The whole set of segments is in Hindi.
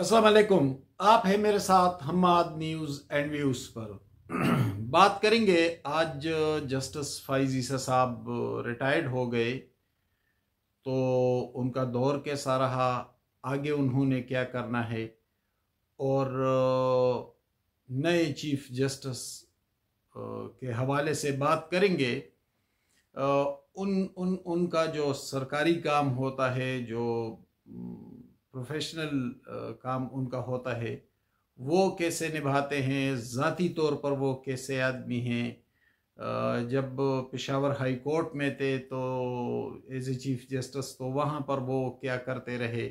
असलकुम आप है मेरे साथ हमाद न्यूज़ एंड व्यूज़ पर बात करेंगे आज जस्टिस फाइज ईसा साहब रिटायर्ड हो गए तो उनका दौर कैसा रहा आगे उन्होंने क्या करना है और नए चीफ जस्टिस के हवाले से बात करेंगे उन उन उनका जो सरकारी काम होता है जो प्रोफेशनल काम उनका होता है वो कैसे निभाते हैं ज़ाती तौर पर वो कैसे आदमी हैं जब पेशावर हाई कोर्ट में थे तो एज ए चीफ जस्टिस तो वहाँ पर वो क्या करते रहे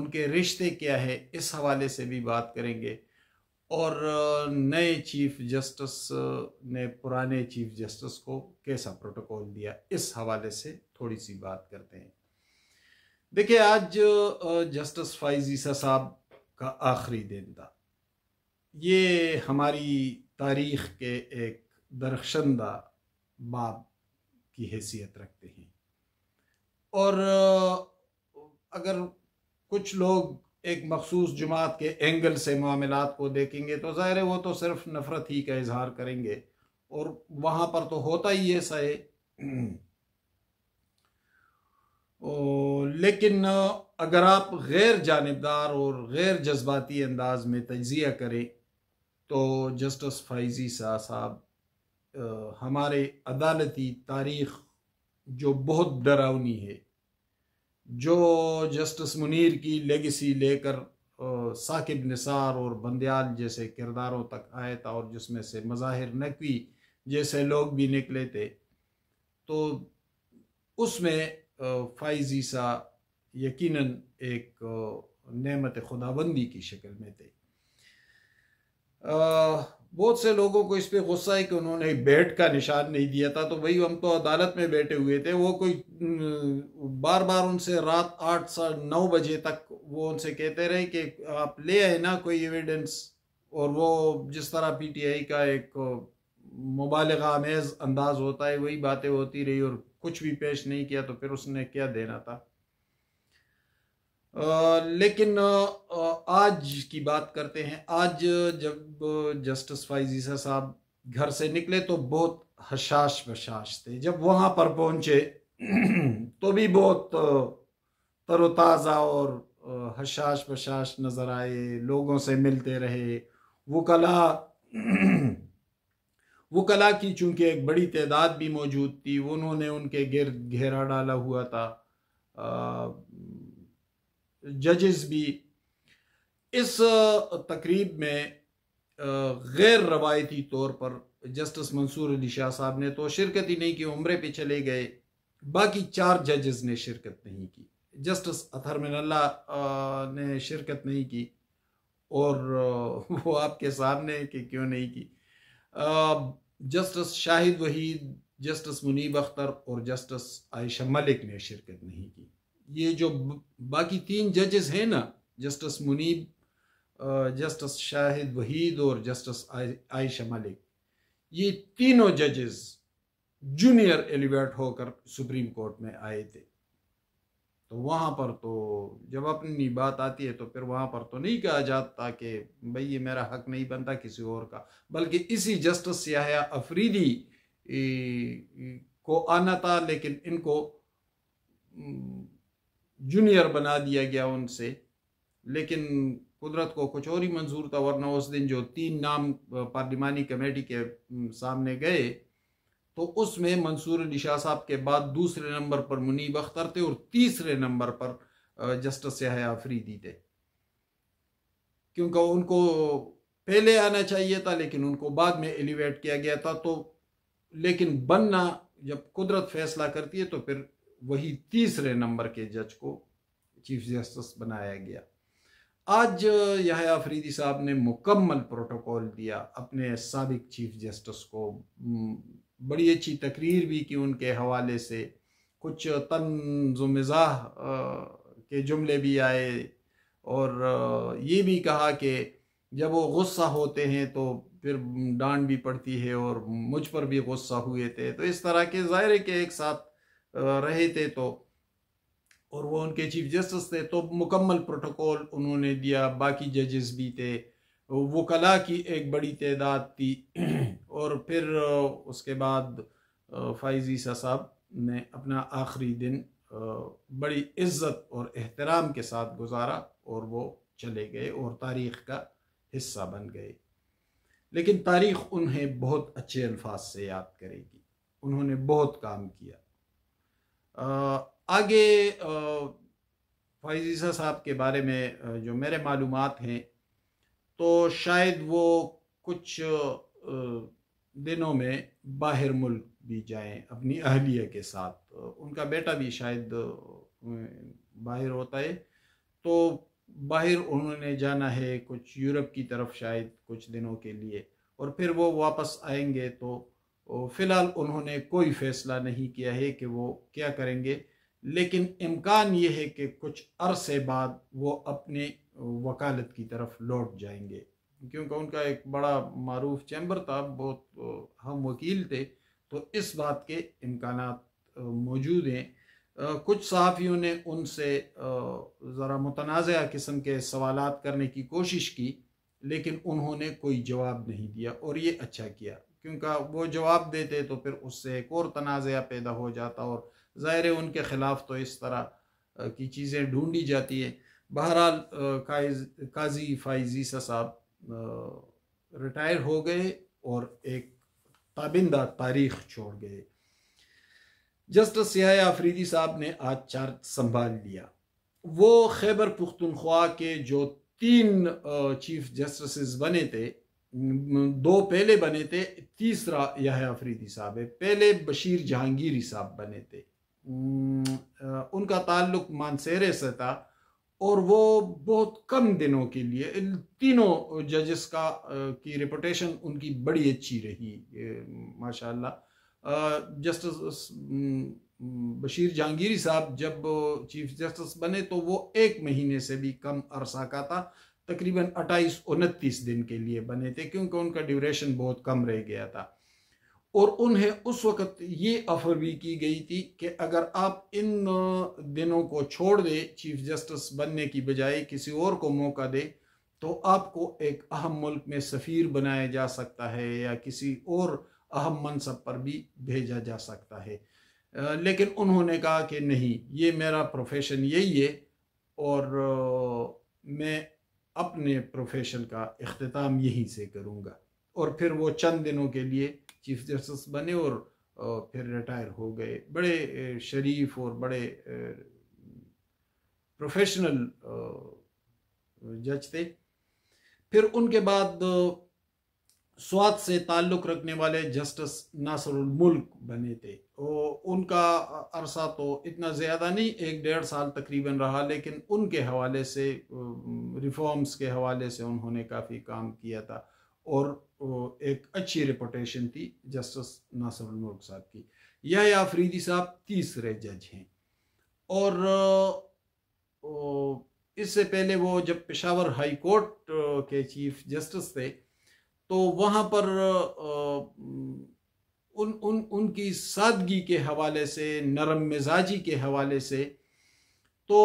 उनके रिश्ते क्या है इस हवाले से भी बात करेंगे और नए चीफ जस्टिस ने पुराने चीफ जस्टिस को कैसा प्रोटोकॉल दिया इस हवाले से थोड़ी सी बात करते हैं देखिए आज जस्टिस फाइजीसा साहब का आखिरी दिन था ये हमारी तारीख के एक दरख्शंदा बाब की हैसियत रखते हैं और अगर कुछ लोग एक मखसूस जमात के एंगल से मामलात को देखेंगे तो ज़ाहिर है वो तो सिर्फ नफ़रत ही का इजहार करेंगे और वहाँ पर तो होता ही ऐसा है लेकिन अगर आप गैर जानबदार और गैर जज्बाती अंदाज में तजिया करें तो जस्टिस फाइजी शाह साहब हमारे अदालती तारीख जो बहुत डरावनी है जो जस्टिस मुनीर की लेगेसी लेकर साकिब निसार और बंदयाल जैसे किरदारों तक आए था और जिसमें से मज़ाहिर नकवी जैसे लोग भी निकले थे तो उसमें फाइजी सा यकीनन एक नेमत खुदाबंदी की शक्ल में थी बहुत से लोगों को इस पर गुस्सा है कि उन्होंने बैठ का निशान नहीं दिया था तो भाई हम तो अदालत में बैठे हुए थे वो कोई बार बार उनसे रात आठ साढ़े नौ बजे तक वो उनसे कहते रहे कि आप ले आए ना कोई एविडेंस और वो जिस तरह पीटीआई का एक मुबालगा आमेज अंदाज होता है वही बातें होती रही और कुछ भी पेश नहीं किया तो फिर उसने क्या देना था आ, लेकिन आ, आज की बात करते हैं आज जब जस्टिस फाइजीसा साहब घर से निकले तो बहुत हशाश बशाश थे जब वहाँ पर पहुँचे तो भी बहुत तरोताज़ा और हशाश बशाश नज़र आए लोगों से मिलते रहे वो कला वो कला की चूंकि एक बड़ी तादाद भी मौजूद थी उन्होंने उनके गिर घेरा डाला हुआ था जजेस भी इस तकरीब में गैर रवायती तौर पर जस्टिस मंसूर अली शाह साहब ने तो शिरकत ही नहीं की उम्र पे चले गए बाकी चार जजेस ने शिरकत नहीं की जस्टिस अथर मिनल्ला ने शिरकत नहीं की और वो आपके सामने कि क्यों नहीं की जस्टिस शाहिद वहीद जस्टिस मुनीब अख्तर और जस्टिस आयशा मलिक ने शिरकत नहीं की ये जो बाकी तीन जजेस हैं ना जस्टिस मुनीब जस्टिस शाहिद वहीद और जस्टिस आयशा मलिक ये तीनों जजेस जूनियर एलिवेट होकर सुप्रीम कोर्ट में आए थे तो वहाँ पर तो जब अपनी बात आती है तो फिर वहाँ पर तो नहीं कहा जाता कि भाई ये मेरा हक नहीं बनता किसी और का बल्कि इसी जस्टिस याया अफरीदी को आना था लेकिन इनको जूनियर बना दिया गया उनसे लेकिन कुदरत को कुछ और ही मंजूर था वरना उस दिन जो तीन नाम पार्लिमानी कमेटी के सामने गए तो उसमें मंसूर निशा साहब के बाद दूसरे नंबर पर मुनीब अख्तर थे और तीसरे नंबर पर जस्टिस सयाह आफरीदी थे क्योंकि उनको पहले आना चाहिए था लेकिन उनको बाद में एलिवेट किया गया था तो लेकिन बनना जब कुदरत फैसला करती है तो फिर वही तीसरे नंबर के जज को चीफ जस्टिस बनाया गया आज यह आफरीदी साहब ने मुकम्मल प्रोटोकॉल दिया अपने सबक चीफ जस्टिस को बड़ी अच्छी तकरीर भी की उनके हवाले से कुछ तंज मज़ाह के जुमले भी आए और ये भी कहा कि जब वो गुस्सा होते हैं तो फिर डांट भी पड़ती है और मुझ पर भी गुस्सा हुए थे तो इस तरह के ज़ायरे के एक साथ रहे थे तो और वो उनके चीफ जस्टिस थे तो मुकम्मल प्रोटोकॉल उन्होंने दिया बाकी जजेस भी थे वकला की एक बड़ी तदाद थी और फिर उसके बाद फाइजी साहब ने अपना आखिरी दिन बड़ी इज्जत और एहतराम के साथ गुजारा और वो चले गए और तारीख़ का हिस्सा बन गए लेकिन तारीख़ उन्हें बहुत अच्छे अल्फाज से याद करेगी उन्होंने बहुत काम किया आगे फाइजीसा साहब के बारे में जो मेरे मालूम हैं तो शायद वो कुछ दिनों में बाहर मुल्क भी जाएं अपनी अहलिया के साथ उनका बेटा भी शायद बाहर होता है तो बाहर उन्होंने जाना है कुछ यूरोप की तरफ शायद कुछ दिनों के लिए और फिर वो वापस आएंगे तो फ़िलहाल उन्होंने कोई फैसला नहीं किया है कि वो क्या करेंगे लेकिन इम्कान ये है कि कुछ अरसे बाद वो अपने वकालत की तरफ लौट जाएंगे क्योंकि उनका एक बड़ा मरूफ चैम्बर था बहुत हम वकील थे तो इस बात के इम्कान मौजूद हैं कुछ सहाफ़ियों ने उनसे ज़रा मुतनाज़ किस्म के सवाल करने की कोशिश की लेकिन उन्होंने कोई जवाब नहीं दिया और ये अच्छा किया क्योंकि वो जवाब देते तो फिर उससे एक और तनाज़ पैदा हो जाता और ज़ाहिर उनके ख़िलाफ़ तो इस तरह की चीज़ें ढूँढी जाती है बहरहाल काजी फाइजी साहब रिटायर हो गए और एक ताबिंदा तारीख छोड़ गए जस्टिस सियाह आफरीदी साहब ने आज चार्ज संभाल लिया वो खैबर पुख्तनख्वा के जो तीन चीफ जस्टिस बने थे दो पहले बने थे तीसरा यह आफरीदी साहब है पहले बशीर जहांगीरी साहब बने थे उनका ताल्लुक मानसेरे से था और वो बहुत कम दिनों के लिए तीनों जजेस का की रिपोटेशन उनकी बड़ी अच्छी रही माशाल्लाह जस्टिस बशीर जहांगीरी साहब जब चीफ जस्टिस बने तो वो एक महीने से भी कम अरसा का था तकरीबन अट्ठाईस उनतीस दिन के लिए बने थे क्योंकि उनका ड्यूरेशन बहुत कम रह गया था और उन्हें उस वक़्त ये ऑफर भी की गई थी कि अगर आप इन दिनों को छोड़ दें चीफ जस्टिस बनने की बजाय किसी और को मौका दे तो आपको एक अहम मुल्क में सफ़ीर बनाया जा सकता है या किसी और अहम मनसब पर भी भेजा जा सकता है लेकिन उन्होंने कहा कि नहीं ये मेरा प्रोफेशन यही है और मैं अपने प्रोफेशन का अख्ताम यहीं से करूँगा और फिर वो चंद दिनों के लिए चीफ जस्टिस बने और, फिर रिटायर हो गए बड़े शरीफ और बड़े प्रोफेशनल जज थे फिर उनके बाद स्वाद से ताल्लुक़ रखने वाले जस्टिस नासरुल मुल्क बने थे उनका अरसा तो इतना ज़्यादा नहीं एक डेढ़ साल तकरीबन रहा लेकिन उनके हवाले से रिफॉर्म्स के हवाले से उन्होंने काफ़ी काम किया था और एक अच्छी रिपोटेशन थी जस्टिस नासर मुल्क साहब की यह आफरीदी साहब तीसरे जज हैं और इससे पहले वो जब पेशावर हाई कोर्ट के चीफ जस्टिस थे तो वहाँ पर उन उन उनकी सादगी के हवाले से नरम मिजाजी के हवाले से तो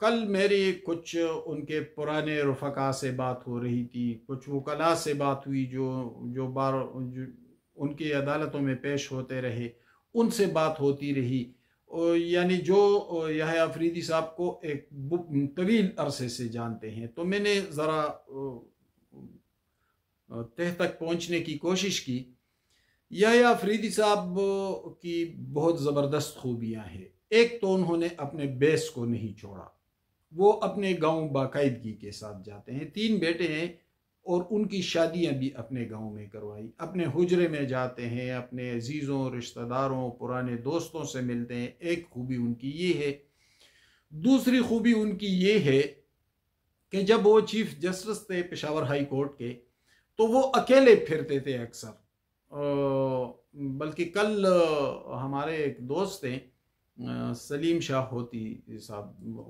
कल मेरी कुछ उनके पुराने रफका से बात हो रही थी कुछ वकला से बात हुई जो जो बार जो उनकी अदालतों में पेश होते रहे उनसे बात होती रही यानी जो यह अफरीदी साहब को एक तवील अरसे से जानते हैं तो मैंने ज़रा तह तक पहुंचने की कोशिश की यह अफरीदी साहब की बहुत ज़बरदस्त खूबियां हैं एक तो उन्होंने अपने बेस को नहीं छोड़ा वो अपने गांव बाकायदगी के साथ जाते हैं तीन बेटे हैं और उनकी शादियां भी अपने गांव में करवाई अपने हुजरे में जाते हैं अपने अजीज़ों रिश्तेदारों पुराने दोस्तों से मिलते हैं एक खूबी उनकी ये है दूसरी खूबी उनकी ये है कि जब वो चीफ जस्टिस थे पेशावर हाई कोर्ट के तो वो अकेले फिरते थे अक्सर बल्कि कल हमारे एक दोस्त थे सलीम शाह होती साहब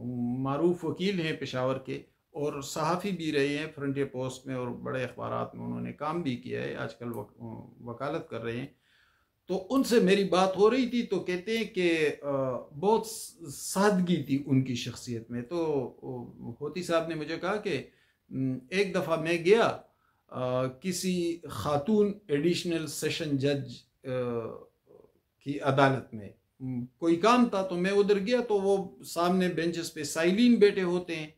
मरूफ वकील हैं पेशावर के और सहाफ़ी भी रहे हैं फ्रंटियर पोस्ट में और बड़े अखबार में उन्होंने काम भी किया है आजकल वक, वकालत कर रहे हैं तो उनसे मेरी बात हो रही थी तो कहते हैं कि बहुत सादगी थी उनकी शख्सियत में तो होती साहब ने मुझे कहा कि एक दफ़ा मैं गया आ, किसी खातून एडिशनल सेशन जज आ, की अदालत में कोई काम था तो मैं उधर गया तो वो सामने बेंचेस पे साइलिन बैठे होते हैं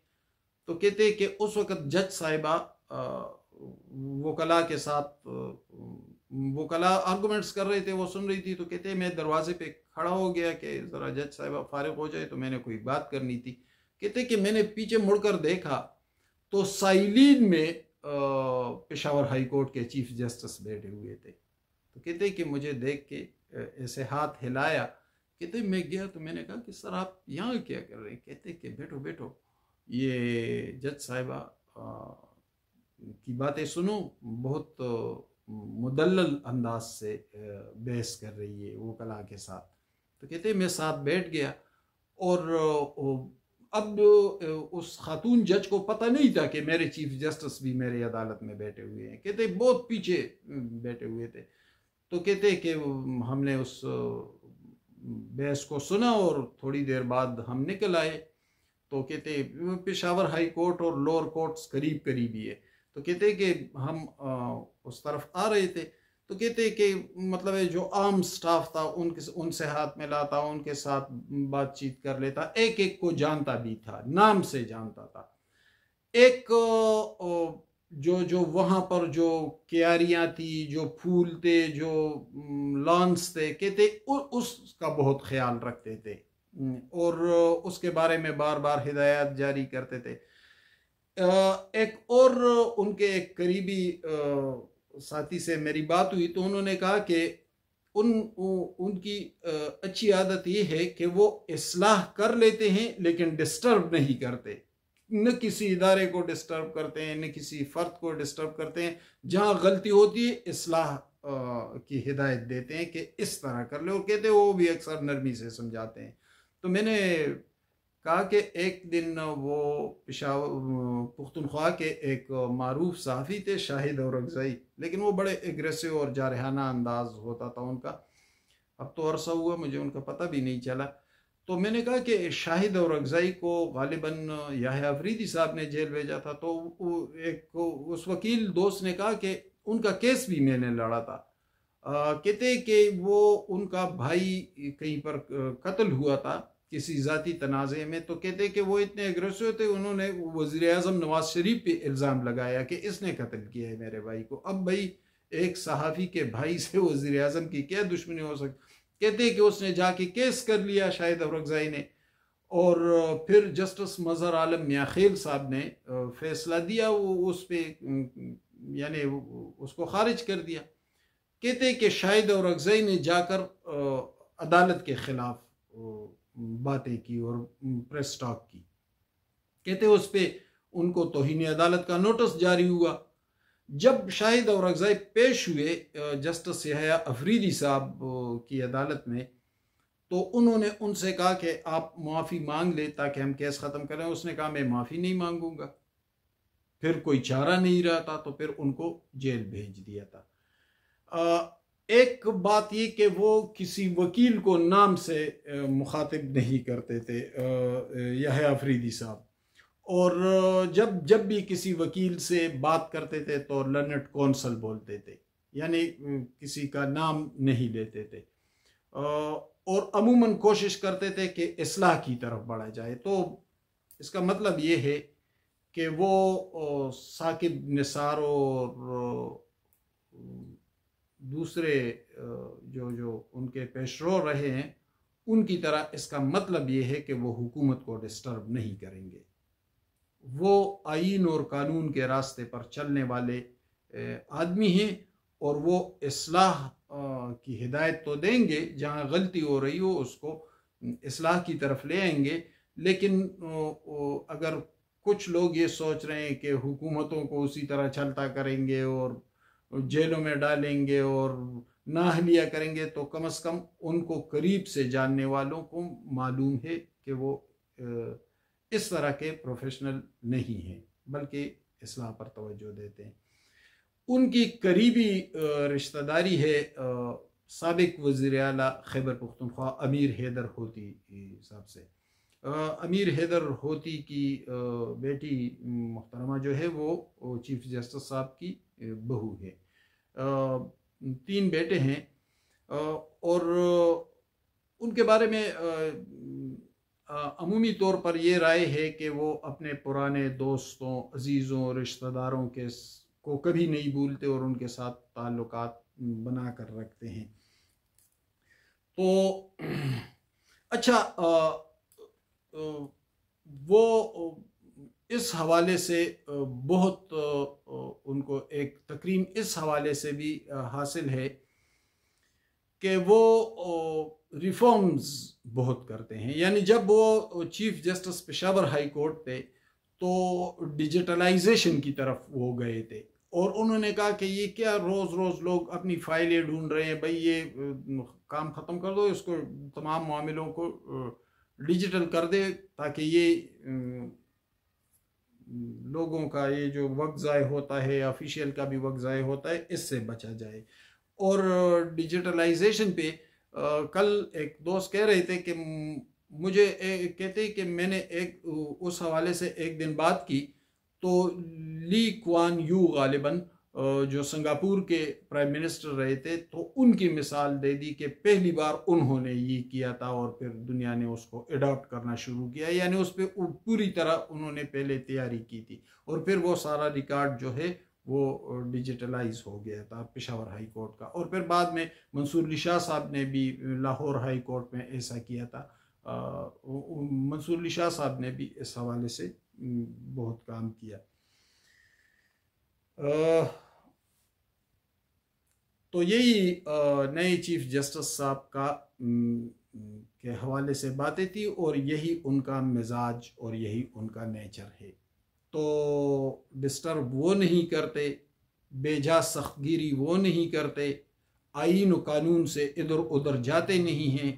तो कहते हैं कि उस वक़्त जज साहिबा वो कला के साथ वो कला आर्गूमेंट्स कर रहे थे वो सुन रही थी तो कहते हैं मैं दरवाजे पे खड़ा हो गया कि ज़रा जज साहिबा फारग हो जाए तो मैंने कोई बात करनी थी कहते कि मैंने पीछे मुड़कर देखा तो साइलिन में पेशावर हाई कोर्ट के चीफ जस्टिस बैठे हुए थे तो कहते कि मुझे देख के ऐसे हाथ हिलाया कहते मैं गया तो मैंने कहा कि सर आप यहाँ क्या कर रहे हैं कहते कि बैठो बैठो ये जज साहिबा की बातें सुनो बहुत मुदल अंदाज से बहस कर रही है वो कला के साथ तो कहते मैं साथ बैठ गया और अब उस खातून जज को पता नहीं था कि मेरे चीफ जस्टिस भी मेरे अदालत में बैठे हुए हैं कहते बहुत पीछे हम्म, बैठे हुए थे तो कहते कि हमने उस बहस को सुना और थोड़ी देर बाद हम निकल आए तो कहते पेशावर हाई कोर्ट और लोअर कोर्ट्स करीब करीब ही है तो कहते कि हम आ, उस तरफ आ रहे थे तो कहते कि मतलब जो आम स्टाफ था उनके उनसे हाथ मिलाता उनके साथ बातचीत कर लेता एक एक को जानता भी था नाम से जानता था एक ओ, ओ, जो जो वहाँ पर जो क्यारियाँ थी जो फूल थे जो लॉन्स थे कहते उसका बहुत ख्याल रखते थे और उसके बारे में बार बार हिदायत जारी करते थे एक और उनके एक करीबी साथी से मेरी बात हुई तो उन्होंने कहा कि उन उनकी अच्छी आदत ये है कि वो इसलाह कर लेते हैं लेकिन डिस्टर्ब नहीं करते न किसी इदारे को डिस्टर्ब करते हैं न किसी फ़र्द को डिस्टर्ब करते हैं जहाँ गलती होती है इसलाह की हिदायत देते हैं कि इस तरह कर ले और कहते हैं वो भी अक्सर नरमी से समझाते हैं तो मैंने कहा कि एक दिन वो पिशा पुख्तनख्वा के एक मरूफ सहाफ़ी थे शाहिद और अगजई लेकिन वो बड़े एग्रेसिव और जारहाना अंदाज होता था उनका अब तो अरसा हुआ मुझे उनका पता भी नहीं चला तो मैंने कहा कि शाहिद और अगजाई को गालिबन याह अफरीदी साहब ने जेल भेजा था तो एक उस वकील दोस्त ने कहा कि उनका केस भी मैंने लड़ा था कहते कि वो उनका भाई कहीं पर कत्ल हुआ था किसी ज़ाति तनाज़े में तो कहते कि वो इतने एग्रेसिव थे उन्होंने वज़ी अजम नवाज शरीफ पे इल्ज़ाम लगाया कि इसने कत्ल किया है मेरे भाई को अब भाई एक सहाफ़ी के भाई से वज़ी अजम की क्या दुश्मनी हो सकती कहते कि उसने जाके केस कर लिया शायद औरंगजाई ने और फिर जस्टिस मज़हर आलम मियाखेल साहब ने फैसला दिया वो उस पर यानी उसको खारिज कर दिया कहते कि शाहिद औरंगजई ने जाकर अदालत के ख़िलाफ़ बातें की और प्रेस टॉक की कहते उस पर उनको तोहनी अदालत का नोटिस जारी हुआ जब शाहिद और अगजाई पेश हुए जस्टिस यहा अफरीदी साहब की अदालत में तो उन्होंने उनसे कहा कि आप माफ़ी मांग ले ताकि हम केस ख़त्म करें उसने कहा मैं माफ़ी नहीं मांगूंगा फिर कोई चारा नहीं रहा था तो फिर उनको जेल भेज दिया था एक बात ये कि वो किसी वकील को नाम से मुखातिब नहीं करते थे यह अफरीदी साहब और जब जब भी किसी वकील से बात करते थे तो लर्नड कौंसल बोलते थे यानी किसी का नाम नहीं लेते थे और अमूमन कोशिश करते थे कि इसलाह की तरफ बढ़ा जाए तो इसका मतलब ये है कि वो साकिब निसार और दूसरे जो जो उनके पेशरो रहे हैं उनकी तरह इसका मतलब ये है कि वो हुकूमत को डिस्टर्ब नहीं करेंगे वो आइन और कानून के रास्ते पर चलने वाले आदमी हैं और वो असलाह की हिदायत तो देंगे जहाँ गलती हो रही हो उसको असलाह की तरफ ले आएंगे लेकिन अगर कुछ लोग ये सोच रहे हैं कि हुकूमतों को उसी तरह चलता करेंगे और जेलों में डालेंगे और नाहलिया करेंगे तो कम से कम उनको करीब से जानने वालों को मालूम है कि वो इस तरह के प्रोफेशनल नहीं हैं बल्कि इस्लाह पर तोज्जो देते हैं उनकी करीबी रिश्तेदारी है सबक वज़ी अला खैबर पुख्तनख्वा अमीर हैदर होती साहब से अमीर हैदर होती की बेटी मुख्तरमा जो है वो चीफ जस्टिस साहब की बहू है तीन बेटे हैं और उनके बारे में अमूमी तौर पर यह राय है कि वो अपने पुराने दोस्तों अजीज़ों रिश्तेदारों के को कभी नहीं भूलते और उनके साथ ताल्लुक बना कर रखते हैं तो अच्छा आ, आ, वो इस हवाले से बहुत उनको एक तकरीम इस हवाले से भी हासिल है कि वो रिफॉर्म्स बहुत करते हैं यानी जब वो chief justice Peshawar High Court थे तो डिजिटलाइजेशन की तरफ वो गए थे और उन्होंने कहा कि ये क्या रोज़ रोज़ लोग अपनी फाइलें ढूंढ रहे हैं भाई ये काम ख़त्म कर दो इसको तमाम मामलों को डिजिटल कर दे ताकि ये लोगों का ये जो वक्त ज़ाय होता है ऑफिशियल का भी वक्त ज़ाय होता है इससे बचा जाए और डिजिटलाइजेशन पे आ, कल एक दोस्त कह रहे थे कि मुझे ए, कहते कि मैंने एक उस हवाले से एक दिन बात की तो ली क्वान यू गालिबा जो सिंगापुर के प्राइम मिनिस्टर रहे थे तो उनकी मिसाल दे दी कि पहली बार उन्होंने ये किया था और फिर दुनिया ने उसको एडॉप्ट करना शुरू किया यानी उस पर पूरी तरह उन्होंने पहले तैयारी की थी और फिर वो सारा रिकॉर्ड जो है वो डिजिटलाइज हो गया था पेशावर हाई कोर्ट का और फिर बाद में मंसूर निशा साहब ने भी लाहौर हाई कोर्ट में ऐसा किया था मंसूर निशा साहब ने भी इस हवाले से बहुत काम किया तो यही नए चीफ जस्टिस साहब का के हवाले से बातें थी और यही उनका मिजाज और यही उनका नेचर है तो डिस्टर्ब वो नहीं करते बेजा सख्तगिरी वो नहीं करते आइन कानून से इधर उधर जाते नहीं हैं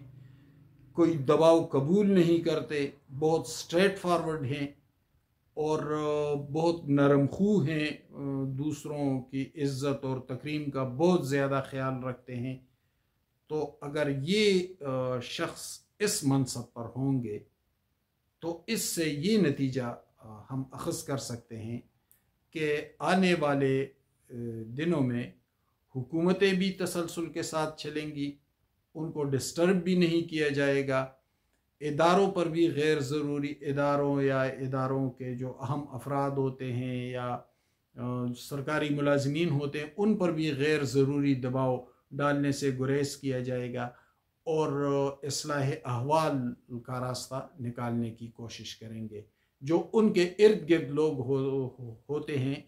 कोई दबाव कबूल नहीं करते बहुत स्ट्रेट फारवर्ड हैं और बहुत नरम खू हैं दूसरों की इज़्ज़त और तकरीम का बहुत ज़्यादा ख्याल रखते हैं तो अगर ये शख्स इस मनसब पर होंगे तो इससे ये नतीजा हम अखज़ कर सकते हैं कि आने वाले दिनों में हुकूमतें भी तसलसल के साथ चलेंगी उनको डिस्टर्ब भी नहीं किया जाएगा इदारों पर भी गैर ज़रूरी इदारों या इदारों के जो अहम अफराद होते हैं या सरकारी मुलाजमीन होते हैं उन पर भी गैर ज़रूरी दबाव डालने से गुरेज किया जाएगा और असलाह अहवाल का रास्ता निकालने की कोशिश करेंगे जो उनके इर्द गिर्द लोग हो, हो, होते हैं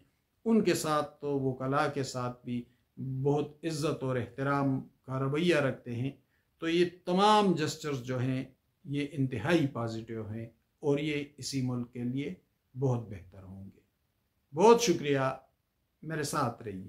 उनके साथ तो वो कला के साथ भी बहुत इज्जत और एहतराम का रवैया रखते हैं तो ये तमाम जस्टर्स जो हैं ये इंतहाई पॉजिटिव हैं और ये इसी मुल्क के लिए बहुत बेहतर होंगे बहुत शुक्रिया मेरे साथ रहिए